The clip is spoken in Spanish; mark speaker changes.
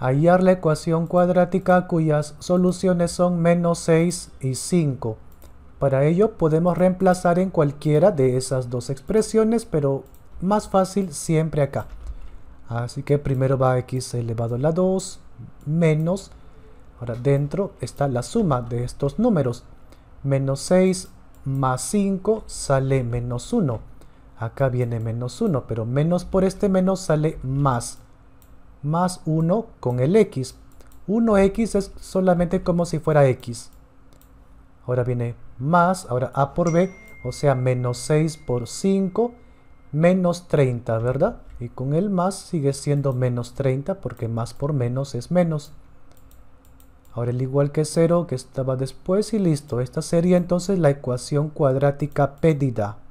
Speaker 1: hallar la ecuación cuadrática cuyas soluciones son menos 6 y 5. Para ello podemos reemplazar en cualquiera de esas dos expresiones, pero más fácil siempre acá. Así que primero va x elevado a la 2 menos, ahora dentro está la suma de estos números. Menos 6 más 5 sale menos 1. Acá viene menos 1, pero menos por este menos sale más más 1 con el x. 1x es solamente como si fuera x. Ahora viene más, ahora a por b, o sea, menos 6 por 5, menos 30, ¿verdad? Y con el más sigue siendo menos 30 porque más por menos es menos. Ahora el igual que 0 que estaba después y listo. Esta sería entonces la ecuación cuadrática pedida.